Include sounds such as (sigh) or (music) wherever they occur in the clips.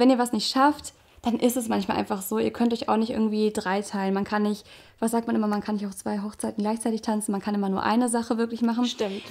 wenn ihr was nicht schafft, dann ist es manchmal einfach so, ihr könnt euch auch nicht irgendwie dreiteilen. Man kann nicht, was sagt man immer, man kann nicht auf zwei Hochzeiten gleichzeitig tanzen, man kann immer nur eine Sache wirklich machen. Stimmt.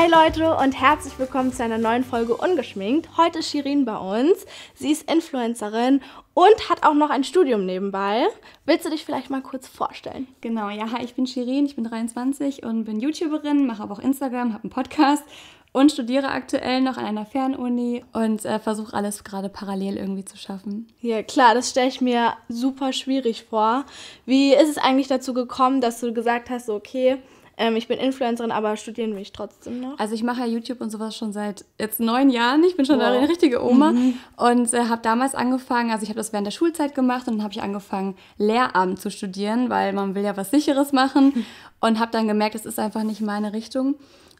Hey Leute und herzlich willkommen zu einer neuen Folge Ungeschminkt. Heute ist Shirin bei uns. Sie ist Influencerin und hat auch noch ein Studium nebenbei. Willst du dich vielleicht mal kurz vorstellen? Genau, ja, hi, ich bin Shirin, ich bin 23 und bin YouTuberin, mache aber auch Instagram, habe einen Podcast und studiere aktuell noch an einer Fernuni und äh, versuche alles gerade parallel irgendwie zu schaffen. Ja, klar, das stelle ich mir super schwierig vor. Wie ist es eigentlich dazu gekommen, dass du gesagt hast, okay, ähm, ich bin Influencerin, aber studieren will ich trotzdem noch. Also ich mache ja YouTube und sowas schon seit jetzt neun Jahren. Ich bin schon wow. eine richtige Oma mhm. und äh, habe damals angefangen, also ich habe das während der Schulzeit gemacht und dann habe ich angefangen, Lehramt zu studieren, weil man will ja was Sicheres machen mhm. (laughs) und habe dann gemerkt, das ist einfach nicht meine Richtung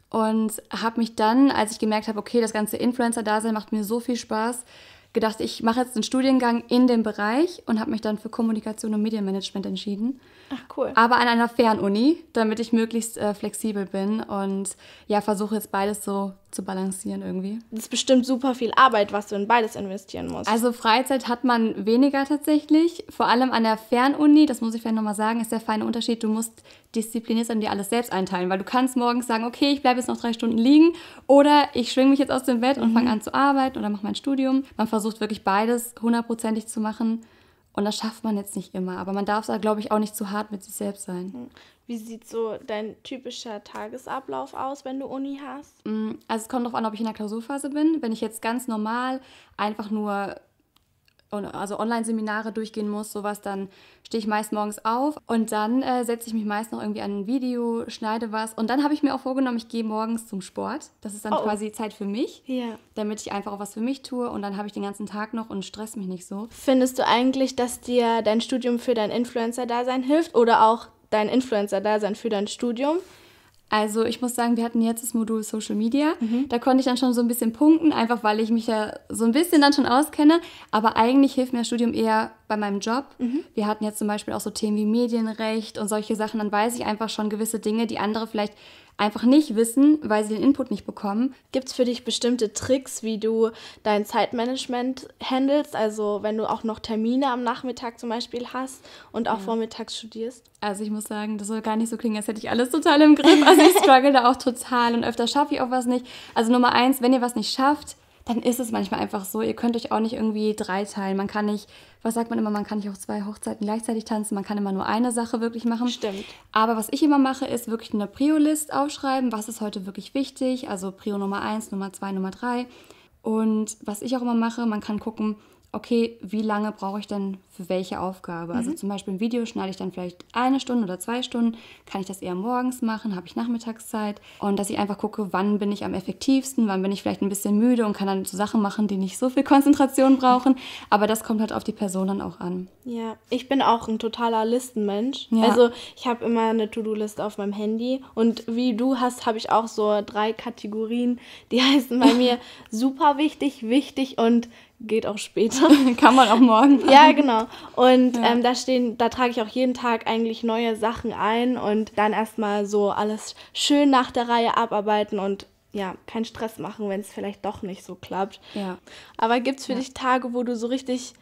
und habe mich dann, als ich gemerkt habe, okay, das ganze Influencer-Dasein macht mir so viel Spaß, gedacht, ich mache jetzt einen Studiengang in dem Bereich und habe mich dann für Kommunikation und Medienmanagement entschieden. Ach cool. Aber an einer Fernuni, damit ich möglichst äh, flexibel bin und ja, versuche jetzt beides so zu balancieren irgendwie. Das ist bestimmt super viel Arbeit, was du in beides investieren musst. Also Freizeit hat man weniger tatsächlich. Vor allem an der Fernuni, das muss ich vielleicht nochmal sagen, ist der feine Unterschied. Du musst diszipliniert sein und dir alles selbst einteilen, weil du kannst morgens sagen, okay, ich bleibe jetzt noch drei Stunden liegen oder ich schwinge mich jetzt aus dem Bett mhm. und fange an zu arbeiten oder mache mein Studium. Man versucht wirklich beides hundertprozentig zu machen. Und das schafft man jetzt nicht immer. Aber man darf da, glaube ich, auch nicht zu hart mit sich selbst sein. Mhm. Wie sieht so dein typischer Tagesablauf aus, wenn du Uni hast? Mm, also es kommt darauf an, ob ich in der Klausurphase bin. Wenn ich jetzt ganz normal einfach nur also Online-Seminare durchgehen muss, sowas, dann stehe ich meist morgens auf und dann äh, setze ich mich meist noch irgendwie an ein Video, schneide was und dann habe ich mir auch vorgenommen, ich gehe morgens zum Sport. Das ist dann oh. oh. quasi Zeit für mich, yeah. damit ich einfach auch was für mich tue und dann habe ich den ganzen Tag noch und stress mich nicht so. Findest du eigentlich, dass dir dein Studium für dein Influencer-Dasein hilft oder auch dein Influencer-Dasein für dein Studium? Also ich muss sagen, wir hatten jetzt das Modul Social Media. Mhm. Da konnte ich dann schon so ein bisschen punkten, einfach weil ich mich ja so ein bisschen dann schon auskenne. Aber eigentlich hilft mir das Studium eher bei meinem Job. Mhm. Wir hatten jetzt zum Beispiel auch so Themen wie Medienrecht und solche Sachen. Dann weiß ich einfach schon gewisse Dinge, die andere vielleicht einfach nicht wissen, weil sie den Input nicht bekommen. Gibt es für dich bestimmte Tricks, wie du dein Zeitmanagement handelst? Also wenn du auch noch Termine am Nachmittag zum Beispiel hast und auch ja. vormittags studierst? Also ich muss sagen, das soll gar nicht so klingen, als hätte ich alles total im Griff. Also ich (laughs) struggle da auch total und öfter schaffe ich auch was nicht. Also Nummer eins, wenn ihr was nicht schafft, dann ist es manchmal einfach so, ihr könnt euch auch nicht irgendwie dreiteilen. Man kann nicht, was sagt man immer, man kann nicht auf zwei Hochzeiten gleichzeitig tanzen, man kann immer nur eine Sache wirklich machen. Stimmt. Aber was ich immer mache, ist wirklich eine Prio-List aufschreiben, was ist heute wirklich wichtig, also Prio Nummer 1, Nummer 2, Nummer 3. Und was ich auch immer mache, man kann gucken, okay, wie lange brauche ich denn für welche Aufgabe? Also mhm. Also zum Beispiel ein Video schneide ich dann vielleicht eine Stunde oder zwei Stunden. Kann ich das eher morgens machen? Habe ich Nachmittagszeit? Und dass ich einfach gucke, wann bin ich am effektivsten, wann bin ich vielleicht ein bisschen müde und kann dann so Sachen machen, die nicht so viel Konzentration brauchen. (laughs) Aber das kommt halt auf die Person dann auch an. Ja, ich bin auch ein totaler Listenmensch. Ja. Also ich habe immer eine To-Do-Liste auf meinem Handy. Und wie du hast, habe ich auch so drei Kategorien. Die (laughs) heißen bei mir (laughs) super wichtig, wichtig und geht auch später. (laughs) Kann man auch morgen. Machen. Ja, genau. Und ja. Ähm, da stehen, da trage ich auch jeden Tag eigentlich neue Sachen ein und dann erstmal so alles schön nach der Reihe abarbeiten und ja, keinen Stress machen, wenn es vielleicht doch nicht so klappt. Ja. Aber gibt es für ja. dich Tage, wo du so richtig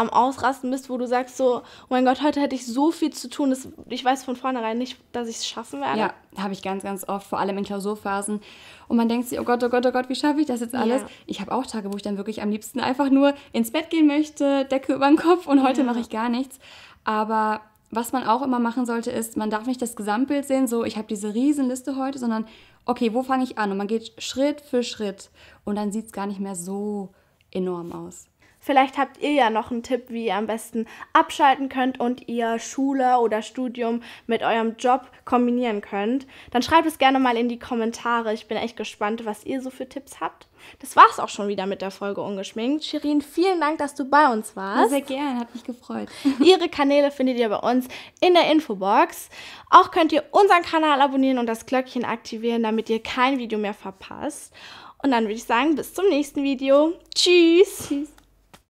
am Ausrasten bist, wo du sagst so, oh mein Gott, heute hätte ich so viel zu tun, dass ich weiß von vornherein nicht, dass ich es schaffen werde? Ja, habe ich ganz, ganz oft, vor allem in Klausurphasen. Und man denkt sich, oh Gott, oh Gott, oh Gott, wie schaffe ich das jetzt alles? Ja. Ich habe auch Tage, wo ich dann wirklich am liebsten einfach nur ins Bett gehen möchte, Decke über den Kopf und heute ja. mache ich gar nichts. Aber was man auch immer machen sollte, ist, man darf nicht das Gesamtbild sehen, so ich habe diese Riesenliste heute, sondern okay, wo fange ich an? Und man geht Schritt für Schritt und dann sieht es gar nicht mehr so enorm aus. Vielleicht habt ihr ja noch einen Tipp, wie ihr am besten abschalten könnt und ihr Schule oder Studium mit eurem Job kombinieren könnt. Dann schreibt es gerne mal in die Kommentare. Ich bin echt gespannt, was ihr so für Tipps habt. Das war's auch schon wieder mit der Folge Ungeschminkt. Shirin, vielen Dank, dass du bei uns warst. Sehr gerne, hat mich gefreut. (laughs) Ihre Kanäle findet ihr bei uns in der Infobox. Auch könnt ihr unseren Kanal abonnieren und das Glöckchen aktivieren, damit ihr kein Video mehr verpasst. Und dann würde ich sagen, bis zum nächsten Video. Tschüss. Tschüss.